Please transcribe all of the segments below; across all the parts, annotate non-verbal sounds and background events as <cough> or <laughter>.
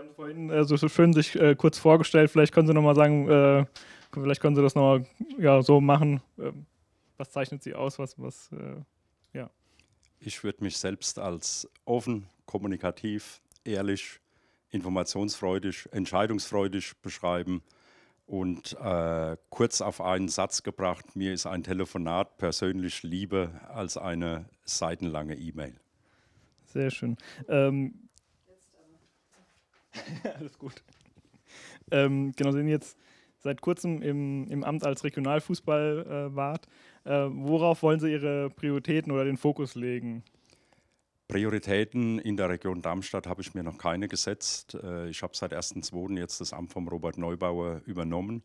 Sie haben vorhin äh, so, so schön sich äh, kurz vorgestellt. Vielleicht können Sie nochmal sagen, äh, vielleicht können Sie das nochmal ja, so machen. Ähm, was zeichnet Sie aus? Was, was, äh, ja. Ich würde mich selbst als offen, kommunikativ, ehrlich, informationsfreudig, entscheidungsfreudig beschreiben und äh, kurz auf einen Satz gebracht, mir ist ein Telefonat persönlich lieber als eine seitenlange E-Mail. Sehr schön. Ähm, <laughs> Alles gut. Ähm, genau, sind jetzt seit kurzem im, im Amt als Regionalfußballwart. Äh, äh, worauf wollen Sie Ihre Prioritäten oder den Fokus legen? Prioritäten in der Region Darmstadt habe ich mir noch keine gesetzt. Äh, ich habe seit 1.2. jetzt das Amt vom Robert Neubauer übernommen,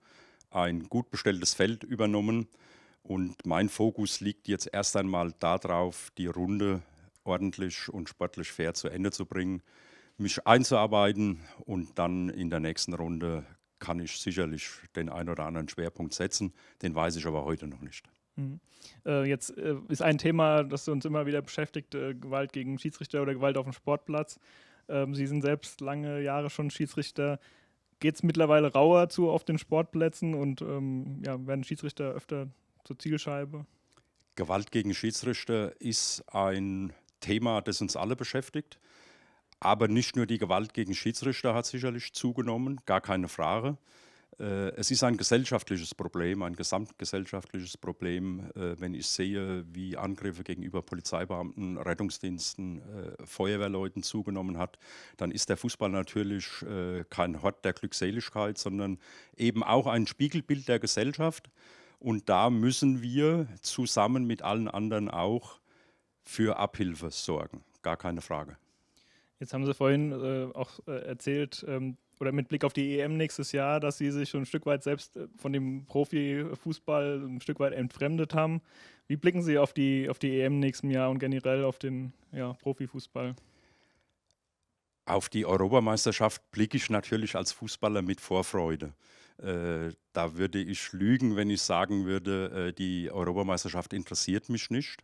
ein gut bestelltes Feld übernommen. Und mein Fokus liegt jetzt erst einmal darauf, die Runde ordentlich und sportlich fair zu Ende zu bringen mich einzuarbeiten und dann in der nächsten Runde kann ich sicherlich den einen oder anderen Schwerpunkt setzen, den weiß ich aber heute noch nicht. Mhm. Äh, jetzt äh, ist ein Thema, das uns immer wieder beschäftigt, äh, Gewalt gegen Schiedsrichter oder Gewalt auf dem Sportplatz. Ähm, Sie sind selbst lange Jahre schon Schiedsrichter. Geht es mittlerweile rauer zu auf den Sportplätzen und ähm, ja, werden Schiedsrichter öfter zur Zielscheibe? Gewalt gegen Schiedsrichter ist ein Thema, das uns alle beschäftigt. Aber nicht nur die Gewalt gegen Schiedsrichter hat sicherlich zugenommen, gar keine Frage. Äh, es ist ein gesellschaftliches Problem, ein gesamtgesellschaftliches Problem, äh, wenn ich sehe, wie Angriffe gegenüber Polizeibeamten, Rettungsdiensten, äh, Feuerwehrleuten zugenommen hat, dann ist der Fußball natürlich kein Hort der Glückseligkeit, sondern eben auch ein Spiegelbild der Gesellschaft. Und da müssen wir zusammen mit allen anderen auch für Abhilfe sorgen, gar keine Frage. Jetzt haben Sie vorhin äh, auch äh, erzählt, ähm, oder mit Blick auf die EM nächstes Jahr, dass Sie sich schon ein Stück weit selbst äh, von dem Profifußball ein Stück weit entfremdet haben. Wie blicken Sie auf die, auf die EM nächsten Jahr und generell auf den ja, Profifußball? Auf die Europameisterschaft blicke ich natürlich als Fußballer mit Vorfreude. Äh, da würde ich lügen, wenn ich sagen würde, äh, die Europameisterschaft interessiert mich nicht.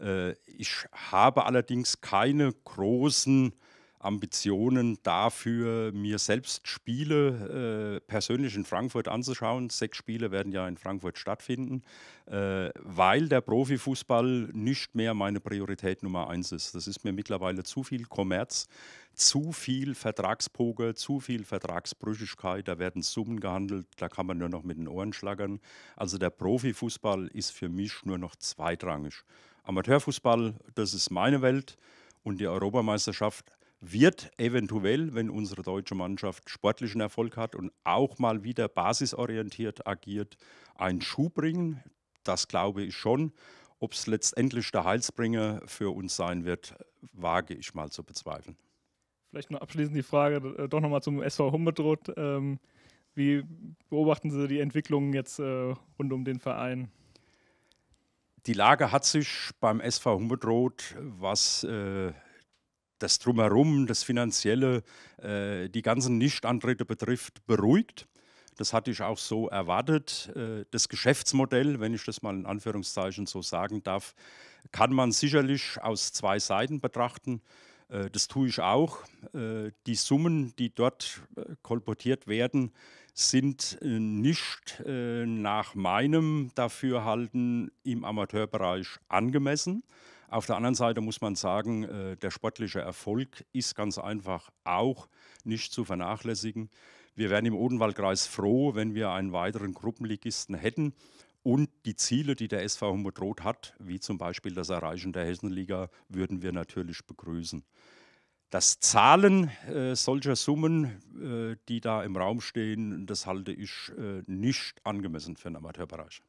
Äh, ich habe allerdings keine großen Ambitionen dafür, mir selbst Spiele äh, persönlich in Frankfurt anzuschauen. Sechs Spiele werden ja in Frankfurt stattfinden, äh, weil der Profifußball nicht mehr meine Priorität Nummer eins ist. Das ist mir mittlerweile zu viel Kommerz, zu viel Vertragspoker, zu viel Vertragsbrüchigkeit. Da werden Summen gehandelt, da kann man nur noch mit den Ohren schlagern. Also der Profifußball ist für mich nur noch zweitrangig. Amateurfußball, das ist meine Welt und die Europameisterschaft wird eventuell, wenn unsere deutsche Mannschaft sportlichen Erfolg hat und auch mal wieder basisorientiert agiert, einen Schub bringen. Das glaube ich schon. Ob es letztendlich der Heilsbringer für uns sein wird, wage ich mal zu bezweifeln. Vielleicht noch abschließend die Frage, äh, doch nochmal zum SV Hummetrot. Ähm, wie beobachten Sie die Entwicklungen jetzt äh, rund um den Verein? Die Lage hat sich beim SV Hummetroth, was äh, das Drumherum, das Finanzielle, äh, die ganzen Nichtantritte betrifft, beruhigt. Das hatte ich auch so erwartet. Äh, das Geschäftsmodell, wenn ich das mal in Anführungszeichen so sagen darf, kann man sicherlich aus zwei Seiten betrachten. Äh, das tue ich auch. Äh, die Summen, die dort kolportiert werden, sind äh, nicht äh, nach meinem Dafürhalten im Amateurbereich angemessen. Auf der anderen Seite muss man sagen, äh, der sportliche Erfolg ist ganz einfach auch nicht zu vernachlässigen. Wir wären im Odenwaldkreis froh, wenn wir einen weiteren Gruppenligisten hätten und die Ziele, die der SV Humboldt hat, wie zum Beispiel das Erreichen der Hessenliga, würden wir natürlich begrüßen. Das Zahlen äh, solcher Summen, äh, die da im Raum stehen, das halte ich äh, nicht angemessen für den Amateurbereich.